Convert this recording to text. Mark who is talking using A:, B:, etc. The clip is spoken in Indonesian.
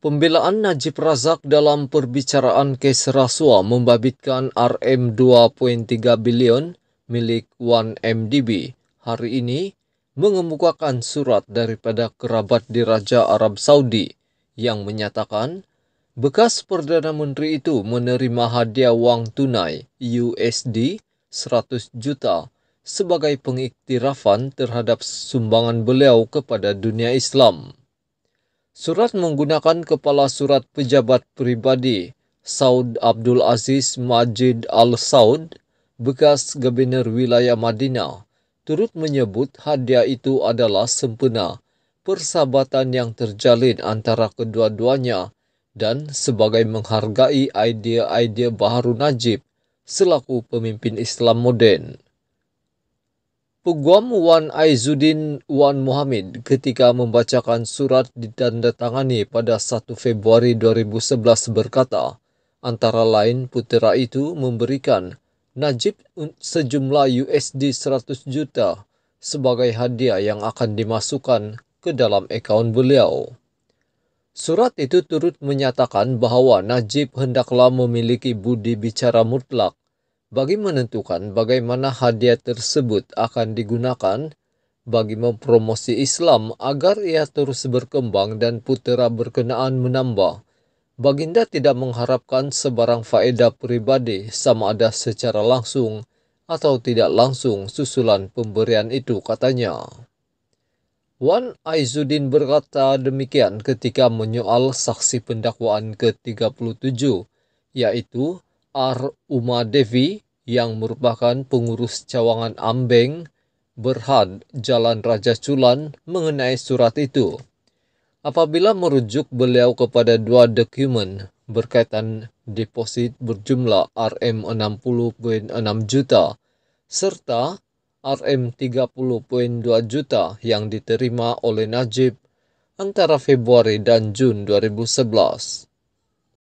A: Pembelaan Najib Razak dalam perbicaraan kes rasuah membabitkan RM 2.3 bilion milik 1MDB hari ini mengemukakan surat daripada kerabat diraja Arab Saudi yang menyatakan bekas Perdana Menteri itu menerima hadiah wang tunai USD 100 juta sebagai pengiktirafan terhadap sumbangan beliau kepada dunia Islam. Surat menggunakan kepala surat pejabat pribadi Saud Abdul Aziz Majid Al Saud bekas gabener wilayah Madinah turut menyebut hadiah itu adalah sempena persahabatan yang terjalin antara kedua-duanya dan sebagai menghargai idea-idea baharu Najib selaku pemimpin Islam moden. Peguam Wan Aizuddin Wan Muhammad ketika membacakan surat ditandatangani pada 1 Februari 2011 berkata, antara lain putera itu memberikan Najib sejumlah USD 100 juta sebagai hadiah yang akan dimasukkan ke dalam akaun beliau. Surat itu turut menyatakan bahawa Najib hendaklah memiliki budi bicara mutlak bagi menentukan bagaimana hadiah tersebut akan digunakan bagi mempromosi Islam agar ia terus berkembang dan putera berkenaan menambah. Baginda tidak mengharapkan sebarang faedah pribadi sama ada secara langsung atau tidak langsung susulan pemberian itu katanya. Wan Aizuddin berkata demikian ketika menyoal saksi pendakwaan ke-37, yaitu R. Uma Devi yang merupakan pengurus cawangan Ambeng Berhad Jalan Raja Culan mengenai surat itu. Apabila merujuk beliau kepada dua dokumen berkaitan deposit berjumlah RM 60.6 juta serta RM 30.2 juta yang diterima oleh Najib antara Februari dan Jun 2011.